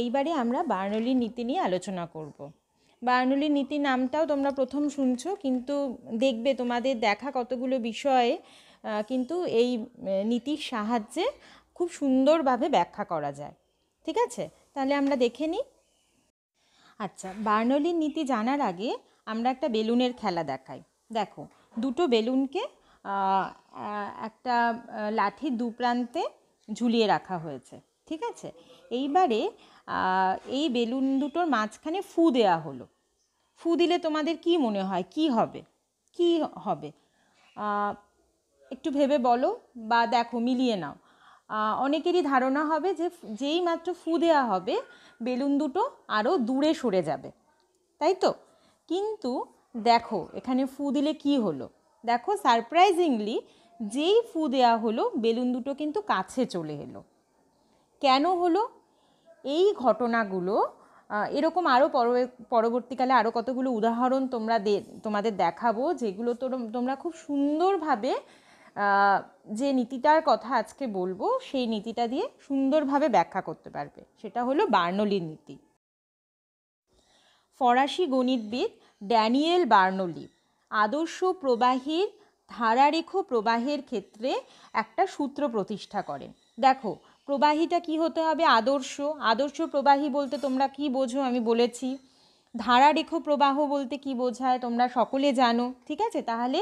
এইবারে আমরা বার্নলির নীতি নিয়ে আলোচনা করব। বার্নলির নীতি নামটাও তোমরা প্রথম শুনছো কিন্তু দেখবে তোমাদের দেখা কতগুলো বিষয়ে কিন্তু এই নীতির সাহায্যে খুব সুন্দরভাবে ব্যাখ্যা করা যায় ঠিক আছে তাহলে আমরা দেখে নিই আচ্ছা বার্নলির নীতি জানার আগে আমরা একটা বেলুনের খেলা দেখাই দেখো দুটো বেলুনকে একটা লাঠির দু প্রান্তে ঝুলিয়ে রাখা হয়েছে ঠিক আছে এইবারে এই বেলুন দুটোর মাঝখানে ফু দেয়া হলো ফু দিলে তোমাদের কি মনে হয় কি হবে কি হবে একটু ভেবে বলো বা দেখো মিলিয়ে নাও অনেকেরই ধারণা হবে যে যেই মাত্র ফু দেওয়া হবে বেলুন দুটো আরও দূরে সরে যাবে তাই তো কিন্তু দেখো এখানে ফু দিলে কি হলো দেখো সারপ্রাইজিংলি যেই ফু দেওয়া হলো বেলুন দুটো কিন্তু কাছে চলে এলো কেন হলো এই ঘটনাগুলো এরকম আরও পরবর্তীকালে আরও কতগুলো উদাহরণ তোমরা তোমাদের দেখাবো যেগুলো তোমরা খুব সুন্দরভাবে যে নীতিটার কথা আজকে বলবো সেই নীতিটা দিয়ে সুন্দরভাবে ব্যাখ্যা করতে পারবে সেটা হলো বার্নলির নীতি ফরাসি গণিতবিদ ড্যানিয়েল বার্নলি আদর্শ প্রবাহীর ধারারেখ প্রবাহের ক্ষেত্রে একটা সূত্র প্রতিষ্ঠা করেন দেখো প্রবাহীটা কি হতে হবে আদর্শ আদর্শ প্রবাহী বলতে তোমরা কি বোঝো আমি বলেছি ধারারেখ প্রবাহ বলতে কি বোঝায় তোমরা সকলে জানো ঠিক আছে তাহলে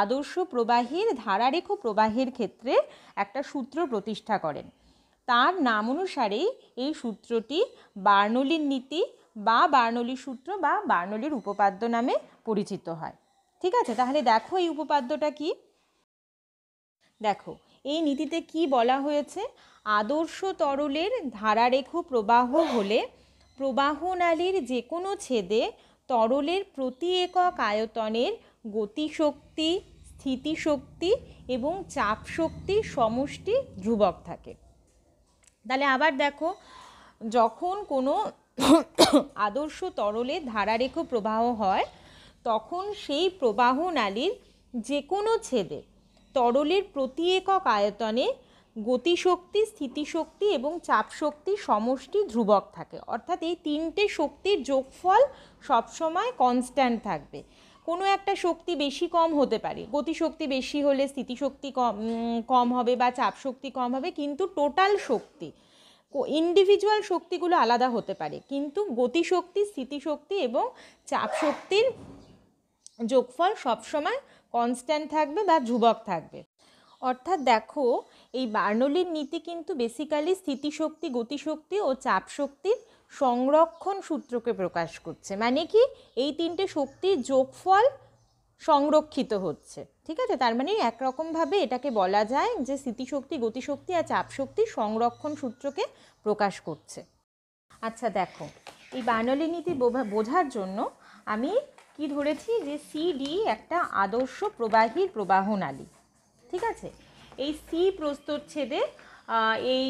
আদর্শ প্রবাহীর ধারারেখ প্রবাহের ক্ষেত্রে একটা সূত্র প্রতিষ্ঠা করেন তার নাম অনুসারেই এই সূত্রটি বার্নলির নীতি বা বার্নলি সূত্র বা বার্নলির উপপাদ্য নামে পরিচিত হয় ঠিক আছে তাহলে দেখো এই উপপাদ্যটা কি দেখো এই নীতিতে কি বলা হয়েছে আদর্শ তরলের ধারারেখ প্রবাহ হলে নালীর যে কোনো ছেদে তরলের প্রতি একক আয়তনের গতিশক্তি স্থিতিশক্তি এবং চাপ শক্তি সমষ্টি ধ্রুবক থাকে তাহলে আবার দেখো যখন কোনো আদর্শ তরলে ধারারেখ প্রবাহ হয় তখন সেই প্রবাহ নালীর যে কোনো ছেদে তরলের প্রতি একক আয়তনে গতিশক্তি স্থিতিশক্তি এবং চাপ শক্তি সমষ্টি ধ্রুবক থাকে অর্থাৎ এই তিনটে শক্তির যোগফল সবসময় কনস্ট্যান্ট থাকবে কোনো একটা শক্তি বেশি কম হতে পারে গতিশক্তি বেশি হলে স্থিতিশক্তি কম কম হবে বা চাপ শক্তি কম হবে কিন্তু টোটাল শক্তি ইন্ডিভিজুয়াল শক্তিগুলো আলাদা হতে পারে কিন্তু গতিশক্তি স্থিতিশক্তি এবং চাপ শক্তির যোগফল সবসময় কনস্ট্যান্ট থাকবে বা ধ্রুবক থাকবে অর্থাৎ দেখো এই বার্নলির নীতি কিন্তু বেসিক্যালি স্থিতিশক্তি গতিশক্তি ও চাপ শক্তির সংরক্ষণ সূত্রকে প্রকাশ করছে মানে কি এই তিনটে শক্তির যোগফল সংরক্ষিত হচ্ছে ঠিক আছে তার মানে একরকমভাবে এটাকে বলা যায় যে স্থিতিশক্তি গতিশক্তি আর চাপ শক্তি সংরক্ষণ সূত্রকে প্রকাশ করছে আচ্ছা দেখো এই বার্নলি নীতি বোঝার জন্য আমি কি ধরেছি যে সিডি একটা আদর্শ প্রবাহীর প্রবাহ নালী ঠিক আছে এই সি প্রস্তরছেদে এই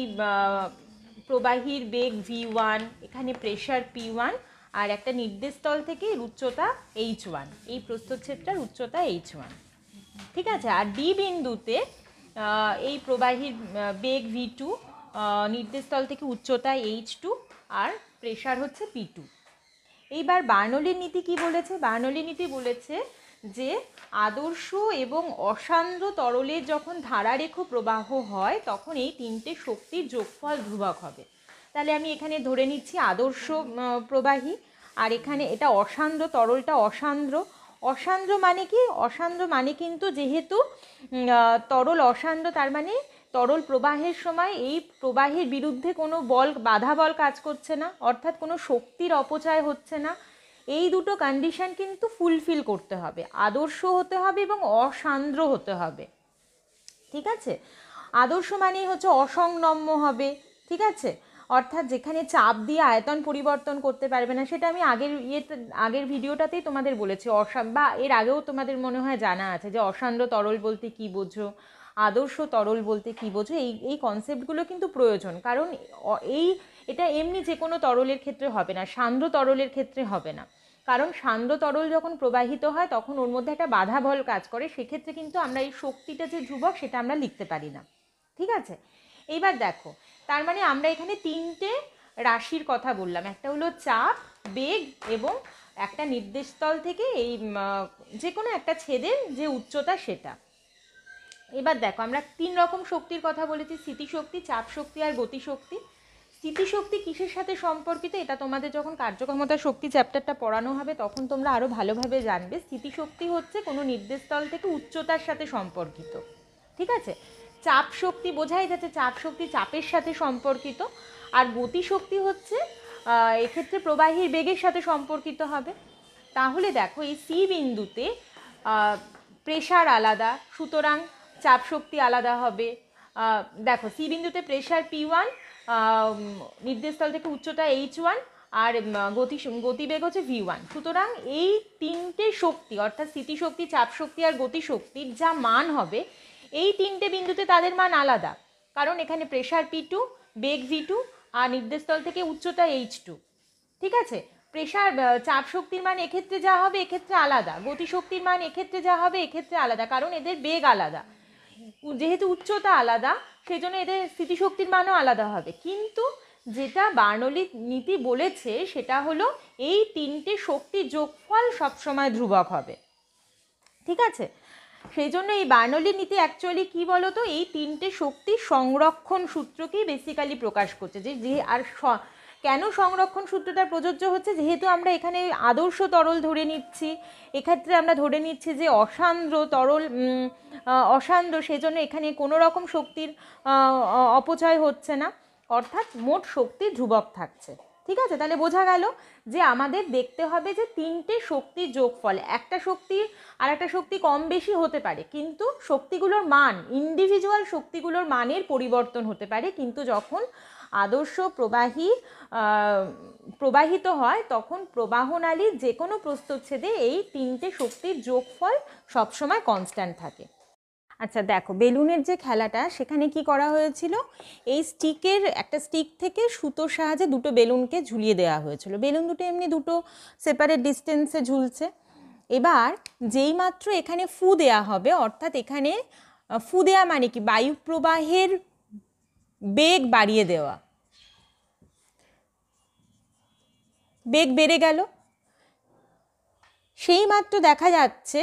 প্রবাহীর বেগ ভি ওয়ান এখানে প্রেশার পি ওয়ান আর একটা নির্দেশস্থল থেকে উচ্চতা এইচ ওয়ান এই প্রস্তুচ্ছেদটার উচ্চতা এইচ ওয়ান ঠিক আছে আর ডি বিন্দুতে এই প্রবাহীর বেগ ভি টু নির্দেশতল থেকে উচ্চতা এইচ টু আর প্রেশার হচ্ছে পি টু এইবার বার্নলির নীতি কি বলেছে বার্নলির নীতি বলেছে যে আদর্শ এবং অশান্ত তরলের যখন ধারারেখ প্রবাহ হয় তখন এই তিনটে শক্তির যোগফল ধ্রুবক হবে তাহলে আমি এখানে ধরে নিচ্ছি আদর্শ প্রবাহী আর এখানে এটা অসান্দ্র তরলটা অসান্দ্র অসান্দ্র মানে কি অশান্ত মানে কিন্তু যেহেতু তরল অসান্দ্র তার মানে তরল প্রবাহের সময় এই প্রবাহের বিরুদ্ধে কোনো বল বাধা বল কাজ করছে না অর্থাৎ কোনো শক্তির অপচয় হচ্ছে না এই দুটো কন্ডিশন কিন্তু ফুলফিল করতে হবে আদর্শ হতে হবে এবং অসান্দ্র হতে হবে ঠিক আছে আদর্শ মানেই হচ্ছে অসংনম্য হবে ঠিক আছে অর্থাৎ যেখানে চাপ দিয়ে আয়তন পরিবর্তন করতে পারবে না সেটা আমি আগের ইয়েতে আগের ভিডিওটাতেই তোমাদের বলেছি অসা বা এর আগেও তোমাদের মনে হয় জানা আছে যে অসান্দ্র তরল বলতে কী বোঝো আদর্শ তরল বলতে কী বোঝো এই এই কনসেপ্টগুলো কিন্তু প্রয়োজন কারণ এই এটা এমনি যে কোনো তরলের ক্ষেত্রে হবে না সান্দ্র তরলের ক্ষেত্রে হবে না কারণ সান্দ তরল যখন প্রবাহিত হয় তখন ওর মধ্যে একটা বাধা বল কাজ করে সেক্ষেত্রে কিন্তু আমরা এই শক্তিটা যে ধ্রুবক সেটা আমরা লিখতে পারি না ঠিক আছে এইবার দেখো তার মানে আমরা এখানে তিনটে রাশির কথা বললাম একটা হলো চাপ বেগ এবং একটা নির্দেশতল থেকে এই যে কোনো একটা ছেদের যে উচ্চতা সেটা এবার দেখো আমরা তিন রকম শক্তির কথা বলেছি স্মৃতিশক্তি চাপ শক্তি আর গতিশক্তি স্মৃতিশক্তি কিসের সাথে সম্পর্কিত এটা তোমাদের যখন কার্যক্ষমতা শক্তি চ্যাপ্টারটা পড়ানো হবে তখন তোমরা আরও ভালোভাবে জানবে স্মৃতিশক্তি হচ্ছে কোনো নির্দেশস্থল থেকে উচ্চতার সাথে সম্পর্কিত ঠিক আছে চাপ শক্তি বোঝাই যাচ্ছে চাপ শক্তি চাপের সাথে সম্পর্কিত আর গতিশক্তি হচ্ছে এক্ষেত্রে প্রবাহীর বেগের সাথে সম্পর্কিত হবে তাহলে দেখো এই সি বিন্দুতে প্রেশার আলাদা সুতরাং চাপ শক্তি আলাদা হবে দেখো সি বিন্দুতে প্রেশার পি ওয়ান নির্দেশস্থল থেকে উচ্চতা এইচ ওয়ান আর গতি গতিবেগ হচ্ছে ভি ওয়ান সুতরাং এই তিনটে শক্তি অর্থাৎ স্থিতিশক্তি চাপ শক্তি আর গতিশক্তির যা মান হবে এই তিনটে বিন্দুতে তাদের মান আলাদা কারণ এখানে প্রেশার পি টু বেগ ভি টু আর নির্দেশস্থল থেকে উচ্চতা এইচ টু ঠিক আছে প্রেশার চাপ শক্তির মান এক্ষেত্রে যা হবে এক্ষেত্রে আলাদা গতিশক্তির মান এক্ষেত্রে যা হবে এক্ষেত্রে আলাদা কারণ এদের বেগ আলাদা যেহেতু উচ্চতা আলাদা সেই জন্য এদের স্থিতিশক্তির মানও আলাদা হবে কিন্তু যেটা বার্নলি নীতি বলেছে সেটা হলো এই তিনটে শক্তির যোগফল সবসময় ধ্রুবক হবে ঠিক আছে সেই জন্য এই বার্নলি নীতি অ্যাকচুয়ালি কী বলতো এই তিনটে শক্তি সংরক্ষণ সূত্রকেই বেসিক্যালি প্রকাশ করছে যে যে আর কেন সংরক্ষণ সূত্রটা প্রযোজ্য হচ্ছে যেহেতু আমরা এখানে আদর্শ তরল ধরে নিচ্ছি এক্ষেত্রে আমরা ধরে নিচ্ছি যে অসান্দ্র তরল অসান্দ্র সেজন্য এখানে কোনো রকম শক্তির অপচয় হচ্ছে না অর্থাৎ মোট শক্তি ধ্রুবক থাকছে ঠিক আছে তাহলে বোঝা গেল যে আমাদের দেখতে হবে যে তিনটে শক্তির যোগফল একটা শক্তি আর একটা শক্তি কম বেশি হতে পারে কিন্তু শক্তিগুলোর মান ইন্ডিভিজুয়াল শক্তিগুলোর মানের পরিবর্তন হতে পারে কিন্তু যখন আদর্শ প্রবাহী প্রবাহিত হয় তখন প্রবাহনালীর যে কোনো প্রস্তচ্ছেদে এই তিনটে শক্তির যোগফল সবসময় কনস্ট্যান্ট থাকে আচ্ছা দেখো বেলুনের যে খেলাটা সেখানে কি করা হয়েছিল এই স্টিকের একটা স্টিক থেকে সুতোর সাহায্যে দুটো বেলুনকে ঝুলিয়ে দেওয়া হয়েছিল বেলুন দুটো এমনি দুটো সেপারেট ডিস্টেন্সে ঝুলছে এবার যেই মাত্র এখানে ফু দেয়া হবে অর্থাৎ এখানে ফু দেয়া মানে কি বায়ু প্রবাহের বেগ বাড়িয়ে দেওয়া বেগ বেড়ে গেল সেই মাত্র দেখা যাচ্ছে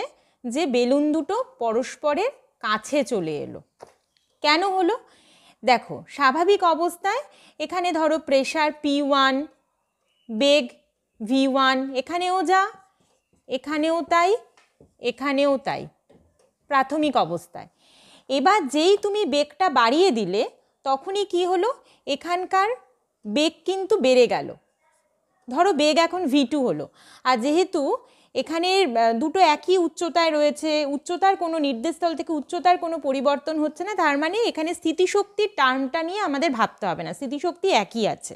যে বেলুন দুটো পরস্পরের কাছে চলে এলো কেন হলো দেখো স্বাভাবিক অবস্থায় এখানে ধরো প্রেশার পি ওয়ান বেগ ভি ওয়ান এখানেও যা এখানেও তাই এখানেও তাই প্রাথমিক অবস্থায় এবার যেই তুমি বেগটা বাড়িয়ে দিলে তখনই কি হলো এখানকার বেগ কিন্তু বেড়ে গেল ধরো বেগ এখন ভি টু হলো আর যেহেতু এখানে দুটো একই উচ্চতায় রয়েছে উচ্চতার কোনো নির্দেশস্থল থেকে উচ্চতার কোনো পরিবর্তন হচ্ছে না তার মানে এখানে স্থিতিশক্তির টার্মটা নিয়ে আমাদের ভাবতে হবে না স্থিতিশক্তি একই আছে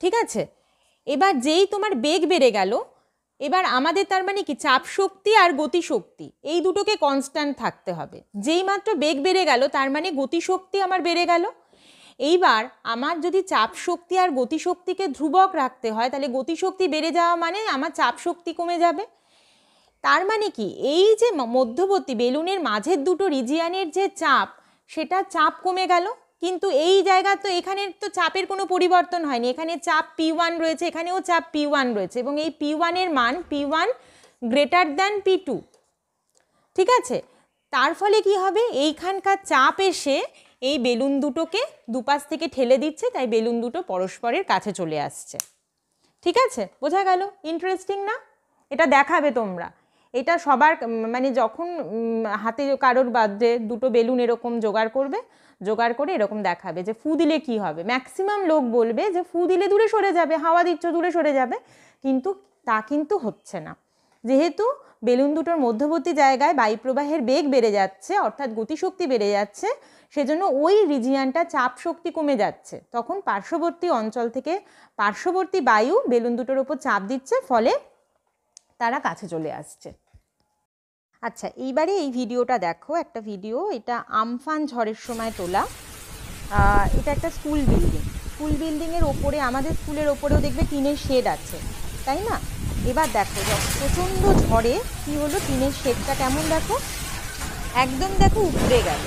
ঠিক আছে এবার যেই তোমার বেগ বেড়ে গেল এবার আমাদের তার মানে কি চাপ শক্তি আর গতিশক্তি এই দুটোকে কনস্ট্যান্ট থাকতে হবে যেই মাত্র বেগ বেড়ে গেল তার মানে গতিশক্তি আমার বেড়ে গেল এইবার আমার যদি চাপ শক্তি আর গতিশক্তিকে ধ্রুবক রাখতে হয় তাহলে গতিশক্তি বেড়ে যাওয়া মানে আমার চাপ শক্তি কমে যাবে তার মানে কি এই যে মধ্যবর্তী বেলুনের মাঝের দুটো রিজিয়ানের যে চাপ সেটা চাপ কমে গেল কিন্তু এই জায়গা তো এখানের তো চাপের কোনো পরিবর্তন হয়নি এখানে চাপ পি ওয়ান রয়েছে এখানেও চাপ পি ওয়ান রয়েছে এবং এই পি ওয়ানের মান P one greater than P two ঠিক আছে তার ফলে কি হবে এইখানকার চাপ এসে এই বেলুন দুটোকে দুপাশ থেকে ঠেলে দিচ্ছে তাই বেলুন দুটো পরস্পরের কাছে চলে আসছে ঠিক আছে বোঝা গেল ইন্টারেস্টিং না এটা দেখাবে তোমরা এটা সবার মানে যখন হাতে কারোর বাদে দুটো বেলুন এরকম জোগাড় করবে জোগাড় করে এরকম দেখাবে যে ফু দিলে কী হবে ম্যাক্সিমাম লোক বলবে যে ফু দিলে দূরে সরে যাবে হাওয়া দিচ্ছ দূরে সরে যাবে কিন্তু তা কিন্তু হচ্ছে না যেহেতু বেলুন দুটোর মধ্যবর্তী জায়গায় বায়ুপ্রবাহের বেগ বেড়ে যাচ্ছে অর্থাৎ গতিশক্তি বেড়ে যাচ্ছে সেজন্য ওই রিজিয়ানটা চাপ শক্তি কমে যাচ্ছে তখন পার্শ্ববর্তী অঞ্চল থেকে পার্শ্ববর্তী বায়ু বেলুন দুটোর ওপর চাপ দিচ্ছে ফলে তারা কাছে চলে আসছে আচ্ছা এইবারে এই ভিডিওটা দেখো একটা ভিডিও এটা আমফান ঝড়ের সময় তোলা এটা একটা স্কুল বিল্ডিং স্কুল বিল্ডিংয়ের ওপরে আমাদের স্কুলের ওপরেও দেখবে টিনের শেড আছে তাই না এবার দেখো প্রচণ্ড ঝড়ে কি হলো টিনের শেডটা কেমন দেখো একদম দেখো উপড়ে গেল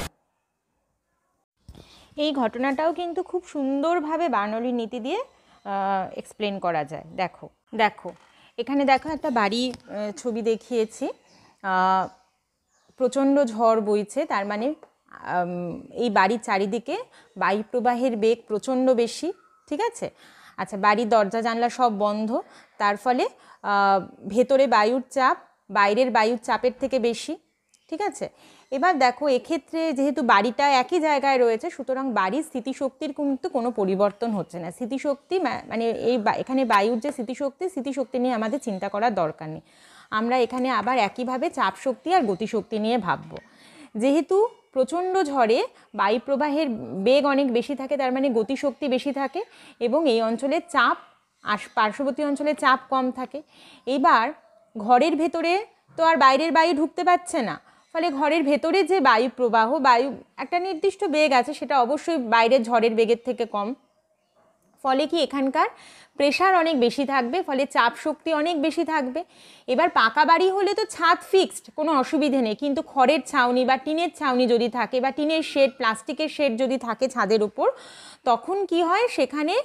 এই ঘটনাটাও কিন্তু খুব সুন্দরভাবে বানলির নীতি দিয়ে এক্সপ্লেন করা যায় দেখো দেখো এখানে দেখো একটা বাড়ি ছবি দেখিয়েছি প্রচণ্ড ঝড় বইছে তার মানে এই বাড়ির চারিদিকে বায়ুপ্রবাহের বেগ প্রচণ্ড বেশি ঠিক আছে আচ্ছা বাড়ির দরজা জানলা সব বন্ধ তার ফলে ভেতরে বায়ুর চাপ বাইরের বায়ুর চাপের থেকে বেশি ঠিক আছে এবার দেখো এক্ষেত্রে যেহেতু বাড়িটা একই জায়গায় রয়েছে সুতরাং বাড়ির স্থিতিশক্তির কিন্তু কোনো পরিবর্তন হচ্ছে না স্থিতিশক্তি মানে এই এখানে বায়ুর যে স্থিতিশক্তি স্থিতিশক্তি নিয়ে আমাদের চিন্তা করার দরকার নেই আমরা এখানে আবার একইভাবে চাপ শক্তি আর গতিশক্তি নিয়ে ভাববো যেহেতু প্রচণ্ড ঝড়ে বায়ুপ্রবাহের বেগ অনেক বেশি থাকে তার মানে গতিশক্তি বেশি থাকে এবং এই অঞ্চলে চাপ আশ পার্শ্ববর্তী অঞ্চলে চাপ কম থাকে এবার ঘরের ভেতরে তো আর বাইরের বায়ু ঢুকতে পারছে না ফলে ঘরের ভেতরে যে বায়ু প্রবাহ বায়ু একটা নির্দিষ্ট বেগ আছে সেটা অবশ্যই বাইরের ঝড়ের বেগের থেকে কম ফলে কি এখানকার প্রেশার অনেক বেশি থাকবে ফলে চাপ শক্তি অনেক বেশি থাকবে এবার পাকা বাড়ি হলে তো ছাদ ফিক্সড কোনো অসুবিধে নেই কিন্তু খড়ের ছাউনি বা টিনের ছাউনি যদি থাকে বা টিনের শেড প্লাস্টিকের শেড যদি থাকে ছাদের উপর তখন কি হয় সেখানে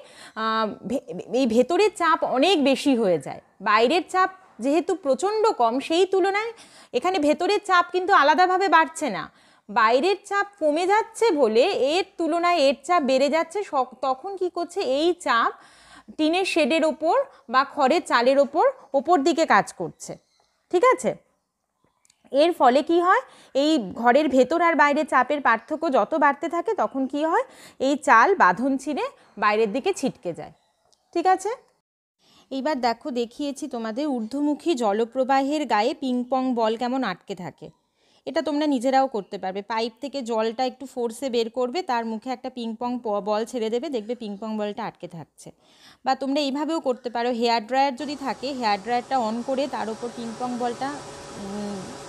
এই ভেতরের চাপ অনেক বেশি হয়ে যায় বাইরের চাপ যেহেতু প্রচণ্ড কম সেই তুলনায় এখানে ভেতরের চাপ কিন্তু আলাদাভাবে বাড়ছে না বাইরের চাপ কমে যাচ্ছে বলে এর তুলনায় এর চাপ বেড়ে যাচ্ছে তখন কি করছে এই চাপ টিনের শেডের ওপর বা খড়ের চালের ওপর ওপর দিকে কাজ করছে ঠিক আছে এর ফলে কি হয় এই ঘরের ভেতর আর বাইরে চাপের পার্থক্য যত বাড়তে থাকে তখন কি হয় এই চাল বাঁধন ছিঁড়ে বাইরের দিকে ছিটকে যায় ঠিক আছে এইবার দেখো দেখিয়েছি তোমাদের ঊর্ধ্বমুখী জলপ্রবাহের গায়ে পিংপং বল কেমন আটকে থাকে এটা তোমরা নিজেরাও করতে পারবে পাইপ থেকে জলটা একটু ফোর্সে বের করবে তার মুখে একটা পিংপং বল ছেড়ে দেবে দেখবে পিংপং বলটা আটকে থাকছে বা তোমরা এইভাবেও করতে পারো হেয়ার ড্রায়ার যদি থাকে হেয়ার ড্রায়ারটা অন করে তার উপর পিংপং বলটা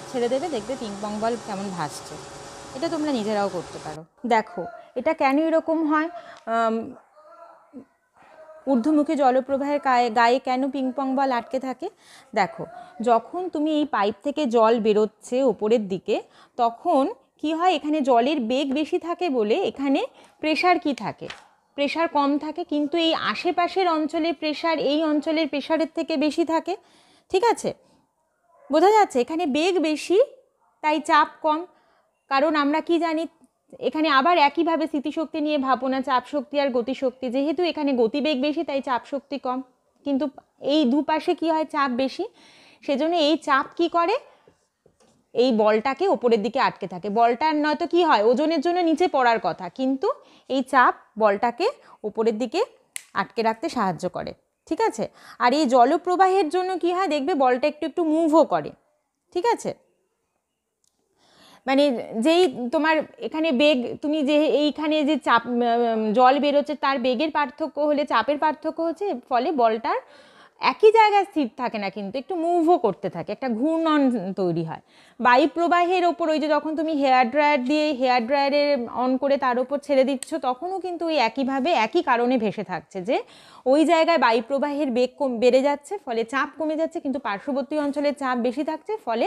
ছেড়ে দেবে দেখবে পিংপং বল কেমন ভাসছে এটা তোমরা নিজেরাও করতে পারো দেখো এটা কেন এরকম হয় ঊর্ধ্বমুখী জলপ্রবাহের গায়ে গায়ে কেন পিংপং বল আটকে থাকে দেখো যখন তুমি এই পাইপ থেকে জল বেরোচ্ছে ওপরের দিকে তখন কি হয় এখানে জলের বেগ বেশি থাকে বলে এখানে প্রেশার কি থাকে প্রেশার কম থাকে কিন্তু এই আশেপাশের অঞ্চলে প্রেশার এই অঞ্চলের প্রেশারের থেকে বেশি থাকে ঠিক আছে বোঝা যাচ্ছে এখানে বেগ বেশি তাই চাপ কম কারণ আমরা কি জানি এখানে আবার একইভাবে স্থিতিশক্তি নিয়ে ভাবনা চাপশক্তি আর গতিশক্তি যেহেতু এখানে গতিবেগ বেশি তাই চাপশক্তি কম কিন্তু এই দুপাশে কি হয় চাপ বেশি সেজন্য এই চাপ কি করে এই বলটাকে ওপরের দিকে আটকে থাকে বলটার নয়তো কি হয় ওজনের জন্য নিচে পড়ার কথা কিন্তু এই চাপ বলটাকে ওপরের দিকে আটকে রাখতে সাহায্য করে ঠিক আছে আর এই জলপ্রবাহের জন্য কি হয় দেখবে বলটা একটু একটু মুভও করে ঠিক আছে মানে যেই তোমার এখানে বেগ তুমি যে এইখানে যে চাপ জল বেরোচ্ছে তার বেগের পার্থক্য হলে চাপের পার্থক্য হচ্ছে ফলে বলটার একই জায়গায় স্থির থাকে না কিন্তু একটু মুভও করতে থাকে একটা ঘূর্ণন তৈরি হয় বায়ু প্রবাহের ওপর ওই যে যখন তুমি হেয়ার ড্রায়ার দিয়ে হেয়ার ড্রায়ারে অন করে তার ওপর ছেড়ে দিচ্ছ তখনও কিন্তু ওই একইভাবে একই কারণে ভেসে থাকছে যে ওই জায়গায় বায়ু প্রবাহের বেগ কম বেড়ে যাচ্ছে ফলে চাপ কমে যাচ্ছে কিন্তু পার্শ্ববর্তী অঞ্চলে চাপ বেশি থাকছে ফলে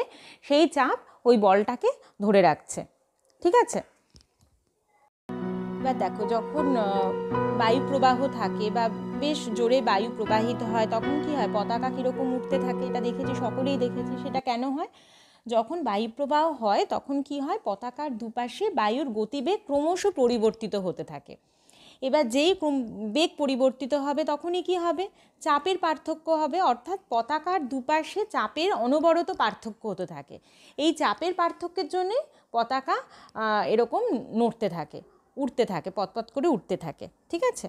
সেই চাপ ওই বলটাকে ধরে রাখছে ঠিক আছে বা দেখো যখন বায়ু প্রবাহ থাকে বা বেশ জোরে বায়ু প্রবাহিত হয় তখন কি হয় পতাকা কীরকম উঠতে থাকে এটা দেখেছি সকলেই দেখেছি সেটা কেন হয় যখন বায়ুপ্রবাহ হয় তখন কি হয় পতাকার দুপাশে বায়ুর গতিবেগ ক্রমশ পরিবর্তিত হতে থাকে এবার যেই বেগ পরিবর্তিত হবে তখনই কি হবে চাপের পার্থক্য হবে অর্থাৎ পতাকার দুপাশে চাপের অনবরত পার্থক্য হতে থাকে এই চাপের পার্থক্যের জন্যে পতাকা এরকম নড়তে থাকে উঠতে থাকে পতপত করে উঠতে থাকে ঠিক আছে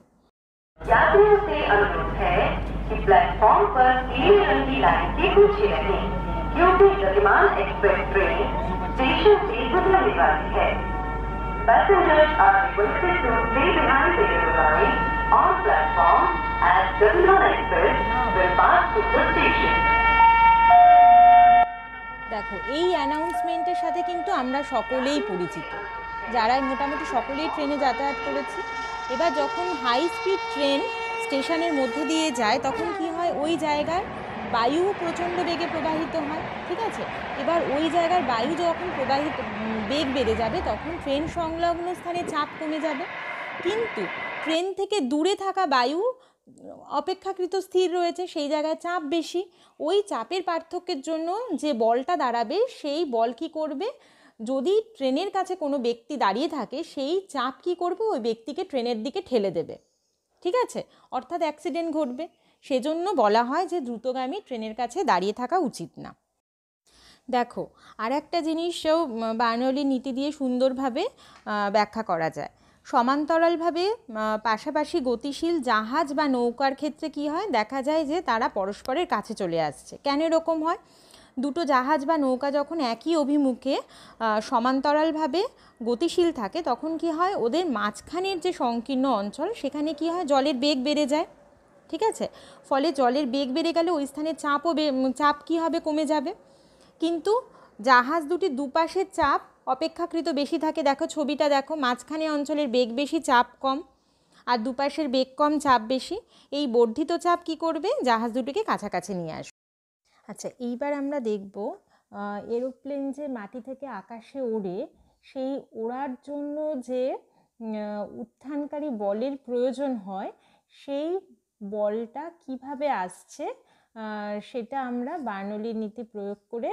क्योंकि गतिमान एक्सप्रेस ट्रेन स्टेशन से है Passengers are requested to stay behind the lorry on platform as Terminal Express will pass through the station. দেখো এই অ্যানাউন্সমেন্টের সাথে কিন্তু আমরা সকলেই পরিচিত যারা মোটামুটি সকলেই ট্রেনে যাতায়াত করেছি এবার যখন হাই স্পিড ট্রেন স্টেশনের মধ্যে দিয়ে যায় তখন কি হয় ওই জায়গায় বায়ু প্রচণ্ড বেগে প্রবাহিত হয় ঠিক আছে এবার ওই জায়গার বায়ু যখন প্রবাহিত বেগ বেড়ে যাবে তখন ট্রেন সংলগ্ন স্থানে চাপ কমে যাবে কিন্তু ট্রেন থেকে দূরে থাকা বায়ু অপেক্ষাকৃত স্থির রয়েছে সেই জায়গায় চাপ বেশি ওই চাপের পার্থক্যের জন্য যে বলটা দাঁড়াবে সেই বল কি করবে যদি ট্রেনের কাছে কোনো ব্যক্তি দাঁড়িয়ে থাকে সেই চাপ কি করবে ওই ব্যক্তিকে ট্রেনের দিকে ঠেলে দেবে ঠিক আছে অর্থাৎ অ্যাক্সিডেন্ট ঘটবে সেজন্য বলা হয় যে দ্রুতগামী ট্রেনের কাছে দাঁড়িয়ে থাকা উচিত না দেখো আর একটা জিনিসও বার্নলি নীতি দিয়ে সুন্দরভাবে ব্যাখ্যা করা যায় সমান্তরালভাবে পাশাপাশি গতিশীল জাহাজ বা নৌকার ক্ষেত্রে কি হয় দেখা যায় যে তারা পরস্পরের কাছে চলে আসছে কেন এরকম হয় দুটো জাহাজ বা নৌকা যখন একই অভিমুখে সমান্তরালভাবে গতিশীল থাকে তখন কি হয় ওদের মাঝখানের যে সংকীর্ণ অঞ্চল সেখানে কি হয় জলের বেগ বেড়ে যায় ঠিক আছে ফলে জলের বেগ বেড়ে গেলে ওই স্থানে চাপও চাপ কী হবে কমে যাবে কিন্তু জাহাজ দুটি দুপাশের চাপ অপেক্ষাকৃত বেশি থাকে দেখো ছবিটা দেখো মাঝখানে অঞ্চলের বেগ বেশি চাপ কম আর দুপাশের বেগ কম চাপ বেশি এই বর্ধিত চাপ কি করবে জাহাজ দুটিকে কাছাকাছি নিয়ে আসবে আচ্ছা এইবার আমরা দেখব এরোপ্লেন যে মাটি থেকে আকাশে ওড়ে সেই ওড়ার জন্য যে উত্থানকারী বলের প্রয়োজন হয় সেই বলটা কিভাবে আসছে সেটা আমরা বার্নলির নীতি প্রয়োগ করে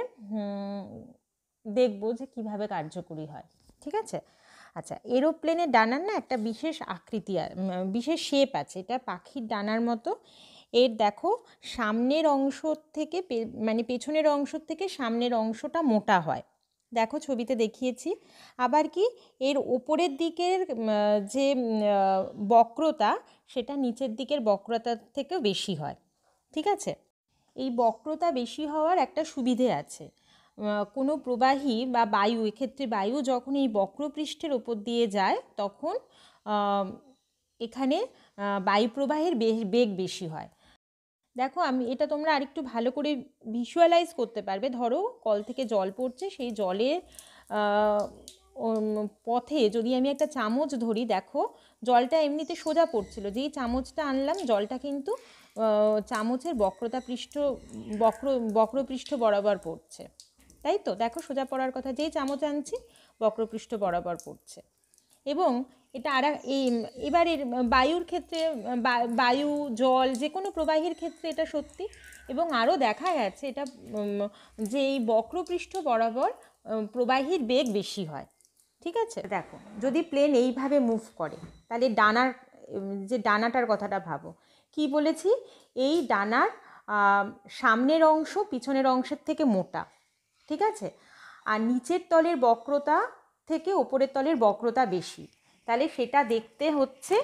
দেখব যে কিভাবে কার্যকরী হয় ঠিক আছে আচ্ছা এরোপ্লেনের ডানার না একটা বিশেষ আকৃতি বিশেষ শেপ আছে এটা পাখির ডানার মতো এর দেখো সামনের অংশ থেকে মানে পেছনের অংশ থেকে সামনের অংশটা মোটা হয় দেখো ছবিতে দেখিয়েছি আবার কি এর ওপরের দিকের যে বক্রতা সেটা নিচের দিকের বক্রতার থেকেও বেশি হয় ঠিক আছে এই বক্রতা বেশি হওয়ার একটা সুবিধে আছে কোনো প্রবাহী বা বায়ু এক্ষেত্রে বায়ু যখন এই বক্রপৃষ্ঠের ওপর দিয়ে যায় তখন এখানে বায়ুপ্রবাহের বেগ বেশি হয় দেখো আমি এটা তোমরা আরেকটু ভালো করে ভিজুয়ালাইজ করতে পারবে ধরো কল থেকে জল পড়ছে সেই জলের পথে যদি আমি একটা চামচ ধরি দেখো জলটা এমনিতে সোজা পড়ছিল যেই চামচটা আনলাম জলটা কিন্তু চামচের বক্রতা পৃষ্ঠ বক্র বক্রপৃষ্ঠ বরাবর পড়ছে তাই তো দেখো সোজা পড়ার কথা যেই চামচ আনছি বক্রপৃষ্ঠ বরাবর পড়ছে এবং এটা আর এবারের বায়ুর ক্ষেত্রে বায়ু জল যে কোনো প্রবাহের ক্ষেত্রে এটা সত্যি এবং আরও দেখা গেছে এটা যে এই বক্রপৃষ্ঠ বরাবর প্রবাহীর বেগ বেশি হয় ঠিক আছে দেখো যদি প্লেন এইভাবে মুভ করে তাহলে ডানার যে ডানাটার কথাটা ভাবো কি বলেছি এই ডানার সামনের অংশ পিছনের অংশের থেকে মোটা ঠিক আছে আর নিচের তলের বক্রতা থেকে ওপরের তলের বক্রতা বেশি তাহলে সেটা দেখতে হচ্ছে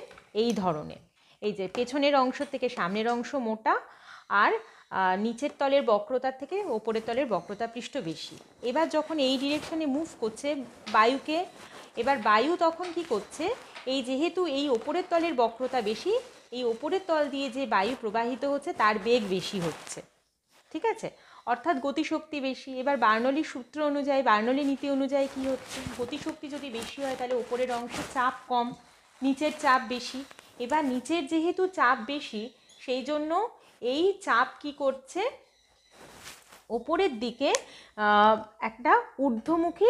এই ধরনের এই যে পেছনের অংশ থেকে সামনের অংশ মোটা আর নিচের তলের বক্রতা থেকে ওপরের তলের বক্রতা পৃষ্ঠ বেশি এবার যখন এই ডিরেকশনে মুভ করছে বায়ুকে এবার বায়ু তখন কি করছে এই যেহেতু এই ওপরের তলের বক্রতা বেশি এই ওপরের তল দিয়ে যে বায়ু প্রবাহিত হচ্ছে তার বেগ বেশি হচ্ছে ঠিক আছে অর্থাৎ গতিশক্তি বেশি এবার বার্নলির সূত্র অনুযায়ী বার্নলি নীতি অনুযায়ী কি হচ্ছে গতিশক্তি যদি বেশি হয় তাহলে ওপরের অংশে চাপ কম নিচের চাপ বেশি এবার নিচের যেহেতু চাপ বেশি সেই জন্য এই চাপ কি করছে ওপরের দিকে একটা ঊর্ধ্বমুখী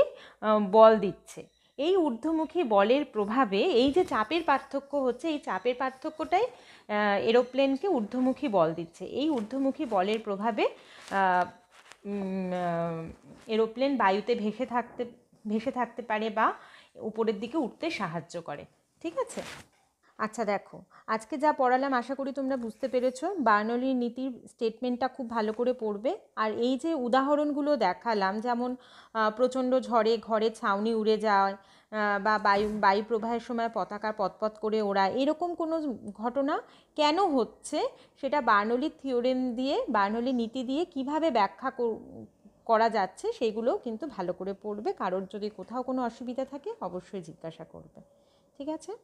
বল দিচ্ছে এই ঊর্ধ্বমুখী বলের প্রভাবে এই যে চাপের পার্থক্য হচ্ছে এই চাপের পার্থক্যটাই এরোপ্লেনকে ঊর্ধ্বমুখী বল দিচ্ছে এই ঊর্ধ্বমুখী বলের প্রভাবে এরোপ্লেন বায়ুতে ভেসে থাকতে ভেসে থাকতে পারে বা উপরের দিকে উঠতে সাহায্য করে ঠিক আছে আচ্ছা দেখো আজকে যা পড়ালাম আশা করি তোমরা বুঝতে পেরেছো বার্নলির নীতির স্টেটমেন্টটা খুব ভালো করে পড়বে আর এই যে উদাহরণগুলো দেখালাম যেমন প্রচণ্ড ঝড়ে ঘরে ছাউনি উড়ে যায় বা বায়ু বায়ু প্রবাহের সময় পতাকা পতপত করে ওড়া এরকম কোনো ঘটনা কেন হচ্ছে সেটা বার্নলির থিওরেম দিয়ে বার্নলি নীতি দিয়ে কিভাবে ব্যাখ্যা করা যাচ্ছে সেগুলো কিন্তু ভালো করে পড়বে কারোর যদি কোথাও কোনো অসুবিধা থাকে অবশ্যই জিজ্ঞাসা করবে ঠিক আছে